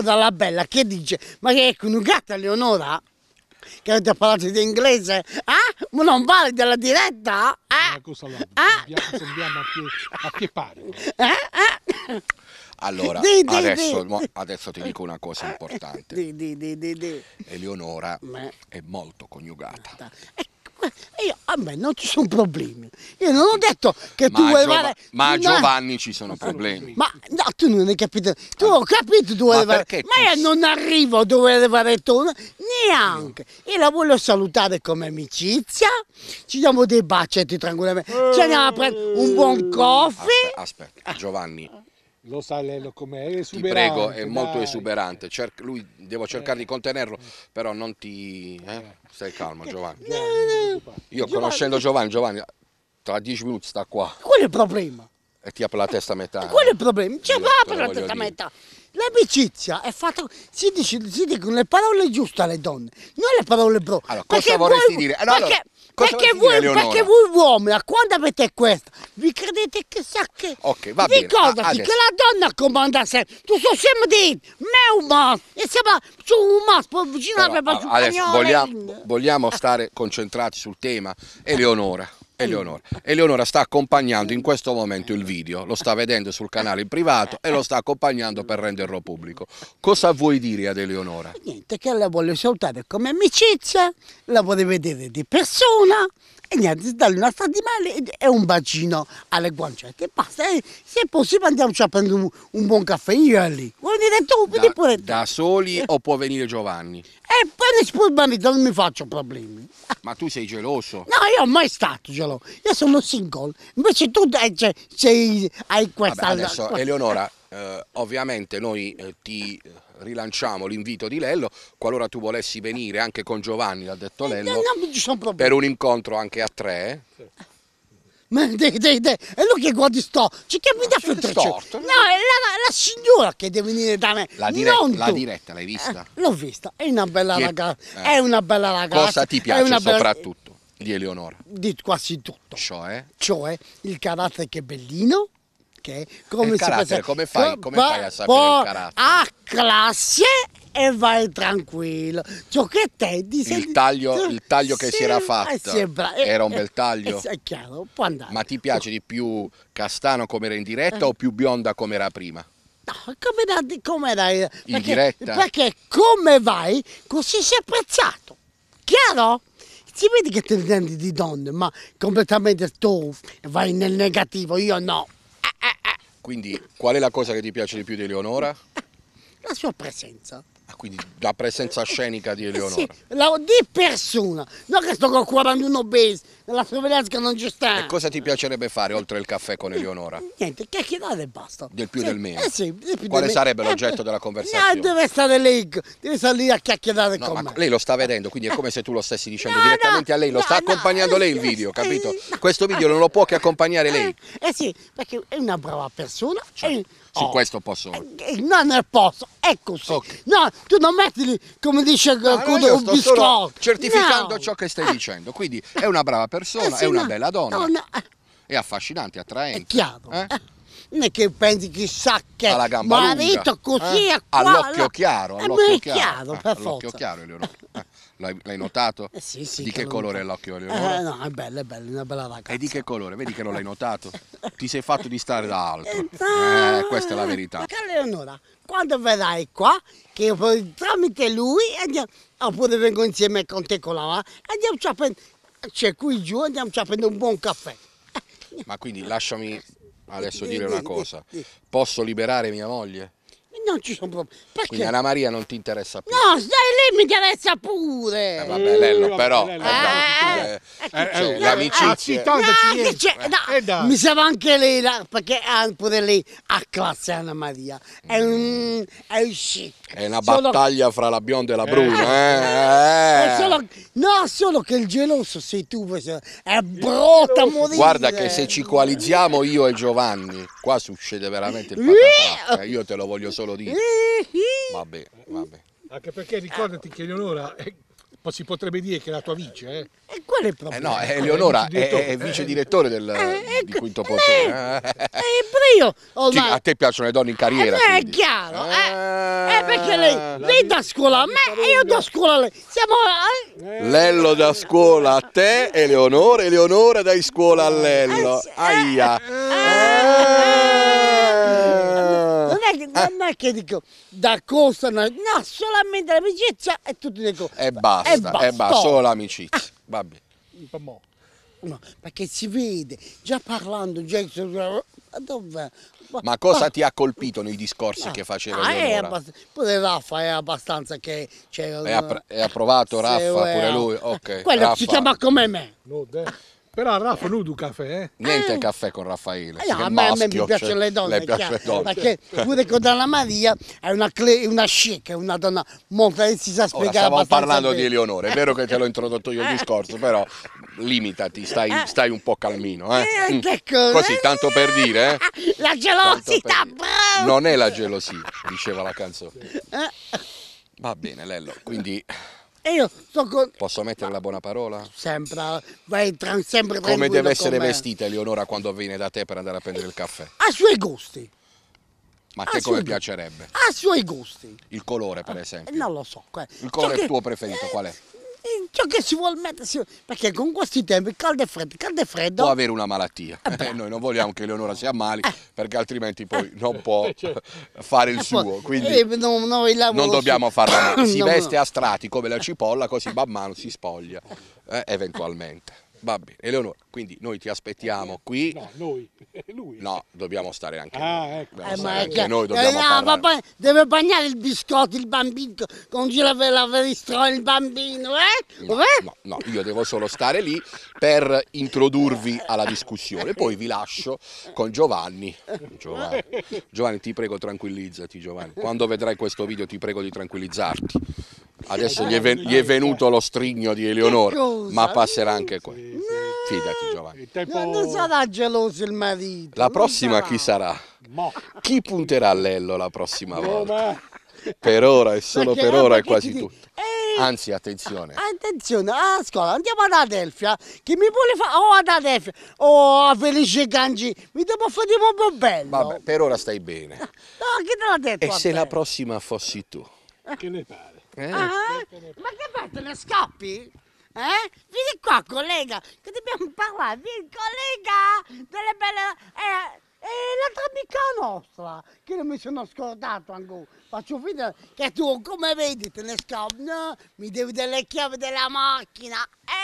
Leonora la Bella che dice, ma che è coniugata Leonora? Che avete parlato di inglese? Eh? Ma non vale della diretta? Eh? cosa là, eh? Sembiamo a che, a che pari. Eh? Eh? Allora, di, di, adesso, di, adesso, ti dico una cosa importante. Eleonora è molto coniugata. E io, a me non ci sono problemi. Io non ho detto che ma tu vuoi Giova fare. Ma a Giovanni ci sono problemi. Ma no, tu non hai capito. Tu ah. ho capito dove ma, fare. ma io non arrivo dove arrivare tu neanche. Io la voglio salutare come amicizia. Ci diamo dei bacetti tranquillamente. Ci andiamo a prendere un buon coffee. Aspetta, aspetta. Giovanni. Lo sai lei com'è? È esuberante. Ti prego, è molto esuberante. Cerc lui, devo cercare eh. di contenerlo, eh. però non ti... Eh? Stai calmo Giovanni. No, Io Giovanni. conoscendo Giovanni, Giovanni, tra dieci minuti sta qua. Qual è il problema? E ti apre la testa a metà. Eh, qual è il problema? Ci cioè, apre la testa a metà. L'amicizia è fatta. Si, dice, si dicono le parole giuste alle donne, non le parole brutte. Allora, cosa vorresti vuoi... dire? Eh, perché, allora... Cosa perché voi, perché voi uomini, quando avete questo, vi credete chissà che... Ok, va bene. Ricordati che la donna comanda sempre. Tu sei sempre di me un maschio. E siamo su un maspo vicino alla Adesso vogliamo, vogliamo stare concentrati sul tema. Eleonora. Eleonora. Eleonora sta accompagnando in questo momento il video, lo sta vedendo sul canale privato e lo sta accompagnando per renderlo pubblico. Cosa vuoi dire ad Eleonora? Niente, che la voglio salutare come amicizia, la voglio vedere di persona e niente, si dà una stradimale e un bacino alle guancette. E basta, e eh. se è possibile andiamoci a prendere un, un buon caffè io e lì. Vuoi venire tu, vieni pure Da soli eh. o può venire Giovanni? Eh, e poi pure il non mi faccio problemi. Ma tu sei geloso? No, io mai stato geloso, io sono single. Invece tu cioè, sei, hai questa... Vabbè, adesso, Eleonora, eh, ovviamente noi eh, ti eh, rilanciamo l'invito di Lello, qualora tu volessi venire anche con Giovanni, l'ha detto eh, Lello, no, no, per un incontro anche a tre. Eh? Sì. Ma dai, dai, dai, e lui che guardi sto, c'è che mi dà più No, è la, la, signora che deve venire da me. La diretta, la diretta l'hai vista? Eh, l'ho vista, è una bella che, ragazza, eh. è una bella ragazza. Cosa ti piace bella... soprattutto di Eleonora? Di quasi tutto. Cioè? Cioè il carattere che è bellino, perché. Come, carattere, come fai, come fai a sapere il carattere? A classe e vai tranquillo. Ciò che te dice... Il taglio, il taglio che si era eh, fatto era un bel taglio. Eh, è, chiaro, può andare. Ma ti piace di più castano come era in diretta eh. o più bionda come era prima? No, come da, come da, in perché, diretta. Perché come vai, così si è apprezzato. Chiaro? Si vede che ti intendi di donne, ma completamente tu vai nel negativo, io no. Eh, eh. Quindi qual è la cosa che ti piace di più di Eleonora? La sua presenza. Ah, quindi la presenza eh, eh, scenica di eh, Eleonora. Sì, la, di persona, non che sto con 41 base, la sorveglianza non ci sta. E cosa ti piacerebbe fare oltre il caffè con Eleonora? Niente, chiacchierate e basta. Del più sì, del meno. Eh sì, del più Quale del sarebbe l'oggetto della conversazione? No, deve stare lì, deve stare lì a chiacchierare no, con me. Lei lo sta vedendo, quindi è come se tu lo stessi dicendo no, direttamente a lei, lo sta accompagnando lei il video, capito? Questo video non lo può che accompagnare lei. Eh sì, perché è una brava persona, certo. è, su oh. questo posso. Eh, eh, no, nel posso, è così. Okay. No, tu non metti come dice no, Cudo, un biscotto. Certificando no. ciò che stai eh. dicendo. Quindi è una brava persona, eh sì, è una no, bella donna. È affascinante, attraente. È chiaro. Eh? non è che pensi chissà che alla gamba ma lunga. detto così eh? a qua, all'occhio chiaro eh, all'occhio eh, chiaro, chiaro per eh, all'occhio forza. chiaro Eleonora eh, l'hai, l'hai, notato? Eh, sì, sì, di che, che colore è l'occhio Eleonora? Eh, no è bella è bella una bella ragazza e di che colore? vedi che non l'hai notato ti sei fatto di stare da altro eh, questa è la verità ma cara Eleonora quando verrai qua che io poi tramite lui andiamo, oppure ah, vengo insieme con te con la mamma andiamo a prendere c'è qui giù andiamo a prendere un buon caffè ma quindi lasciami eh, adesso eh, dire eh, una cosa, posso liberare mia moglie? non ci sono problemi. Perché? Quindi Anna Maria non ti interessa più. No, stai lì mi interessa pure. Eh, vabbè, Lello, eh, eh, però. Eh, eh, eh, eh, eh l'amicizia. Ah, no, no, mi serve anche lei, là, perché pure lei a classe Anna Maria. È un. È un chic. È una battaglia solo... fra la bionda e la bruna. Eh. Solo... No, solo che il geloso sei tu, è brutta a morire. Guarda che se ci coalizziamo io e Giovanni, qua succede veramente il patatracca. Io te lo voglio solo lo dico. Vabbè, vabbè. Anche perché ricordati che Eleonora è eh, si potrebbe dire che è la tua vice, eh? E qual è il eh, problema? Eh no, Eleonora è, è, è vice direttore del, eh, di ecco. Quinto Potere. Eh, io ormai... Cioè, a te piacciono le donne in carriera. Eh, è chiaro, È eh. eh, perché lei, lei da scuola a me e io da scuola a lei. Siamo... Lello da scuola a te, Eleonora, Eleonora dai scuola a Lello. Aia non eh. è che dico da costa, no, no solamente l'amicizia e tutti dico. E basta, e basta, e basta solo l'amicizia. Ah. Va bene. No, perché si vede, già parlando, già... Dov'è? Ma cosa ti ha colpito nei discorsi no. che faceva ah, Leonora? Pure Raffa è abbastanza che... Cioè, è, appro è, approvato Raffa pure eh. lui? Okay. Quello Raffa. si chiama come me. No, però Raffa non tu caffè, eh? Niente eh. caffè con Raffaele. Eh no, a me, maschio, a me piacciono cioè, le donne. Le piacciono le donne. Perché pure con Donna Maria è una, una chic, è una donna molto si sa spiegare. Ora, stavamo parlando bene. di Eleonore, è vero che te l'ho introdotto io il eh. discorso, però limitati, stai, eh. stai un po' calmino. Eh? Mm. Ecco, Così, tanto per dire. Eh? La gelosità, per... Non è la gelosia, diceva la canzone. Va bene, Lello, quindi e io sto con... Posso mettere la buona parola? Sempre, vai tra... sempre Come deve essere come... vestita Eleonora quando viene da te per andare a prendere il caffè? A suoi gusti. Ma a te come piacerebbe? A suoi gusti. Il colore, per ah, esempio? Non lo so. Il colore so cioè che... tuo preferito qual è? Eh, ciò che si vuole mettersi, perché con questi tempi caldo e freddo, caldo e freddo... Può avere una malattia, eh, eh noi non vogliamo che Leonora sia male eh. perché altrimenti poi eh. non può eh, certo. fare il suo, quindi no, no, non dobbiamo farla, si veste a strati come la cipolla, così man mano si spoglia, eh, eventualmente. Va bene, Eleonora, quindi noi ti aspettiamo eh, qui. Eh, no, noi, lui. No, dobbiamo stare anche ah, noi. Ecco. Eh, stare anche noi dobbiamo eh, no, papà deve bagnare il biscotto, il bambino, con gira per la veristrola il bambino, eh? No, eh? no, no, io devo solo stare lì per introdurvi alla discussione. Poi vi lascio con Giovanni. Giovanni, Giovanni ti prego tranquillizzati Giovanni. Quando vedrai questo video ti prego di tranquillizzarti. Adesso eh, gli è, ven- gli è, eh, venuto lo eh. strigno di Eleonora, ma passerà anche qua. Fidati Giovanni. Tempo... non sarà geloso il marito. La prossima sarà. chi sarà? Mo. Chi punterà Lello la prossima volta? per ora e solo Perché per ora è quasi tutto. Eh, Anzi, attenzione. Attenzione, ascolta, andiamo ad Adelfia. Che mi vuole fare? Oh, ad Adelfia. Oh, a Felice Gangi. Mi devo fare un po' bello. Vabbè, per ora stai bene. No, chi te l'ha detto? E se te? la prossima fossi tu? Che ne pare? Eh? Ah, ma che ne scappi? Eh? Vieni qua, collega, che dobbiamo parlare. Vieni, collega, delle belle... Eh, eh, l'altra amica nostra, che non mi sono scordato ancora. Faccio finta che tu, come vedi, te ne scappi. No? Mi devi delle chiavi della macchina. Eh?